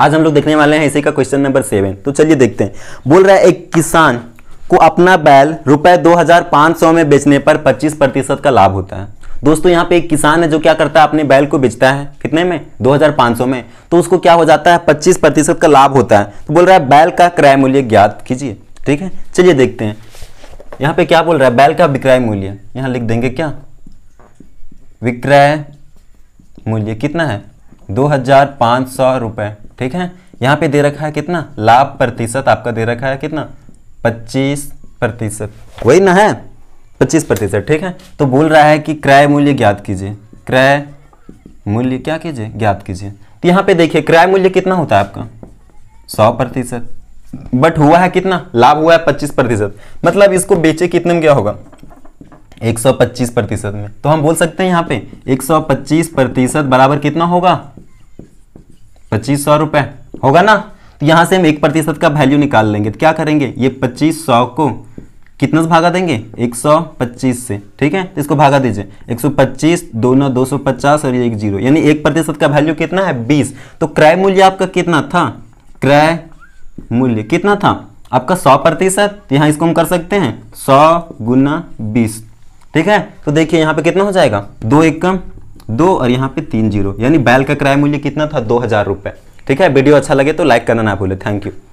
आज हम लोग देखने वाले हैं इसी का क्वेश्चन नंबर सेवन तो चलिए देखते हैं बोल रहा है एक किसान को अपना बैल रुपए सौ में बेचने पर पच्चीस प्रतिशत का लाभ होता है दोस्तों यहाँ पे एक किसान है जो क्या करता है अपने बैल को बेचता है कितने में 2500 में तो उसको क्या हो जाता है 25 प्रतिशत का लाभ होता है तो बोल रहा है बैल का क्रय मूल्य ज्ञात कीजिए ठीक है चलिए देखते हैं यहाँ पे क्या बोल रहा है बैल का विक्रय मूल्य यहाँ लिख देंगे क्या विक्रय मूल्य कितना है दो हजार पाँच सौ रुपये ठीक है यहाँ पे दे रखा है कितना लाभ प्रतिशत आपका दे रखा है कितना पच्चीस प्रतिशत वही ना है पच्चीस प्रतिशत ठीक है तो बोल रहा है कि क्रय मूल्य ज्ञात कीजिए क्रय मूल्य क्या कीजिए ज्ञात कीजिए तो यहाँ पे देखिए क्रय मूल्य कितना होता है आपका सौ प्रतिशत बट हुआ है कितना लाभ हुआ है पच्चीस प्रतिशत मतलब इसको बेचे कितने में क्या होगा 125 प्रतिशत में तो हम बोल सकते हैं यहाँ पे 125 प्रतिशत बराबर कितना होगा पच्चीस सौ रुपये होगा ना तो यहाँ से हम एक प्रतिशत का वैल्यू निकाल लेंगे तो क्या करेंगे ये पच्चीस सौ को कितना से भागा देंगे एक सौ पच्चीस से ठीक है तो इसको भागा दीजिए एक पच्चीस दो नौ दो सौ पचास और ये एक जीरो यानी एक प्रतिशत का वैल्यू कितना है बीस तो क्रय मूल्य आपका कितना था क्रय मूल्य कितना था आपका सौ प्रतिशत तो यहाँ इसको हम कर सकते हैं सौ गुना बीस ठीक है तो देखिए यहाँ पे कितना हो जाएगा दो एकम कम दो और यहाँ पे तीन जीरो यानी बैल का किराया मूल्य कितना था दो हजार रुपये ठीक है वीडियो अच्छा लगे तो लाइक करना ना भूले थैंक यू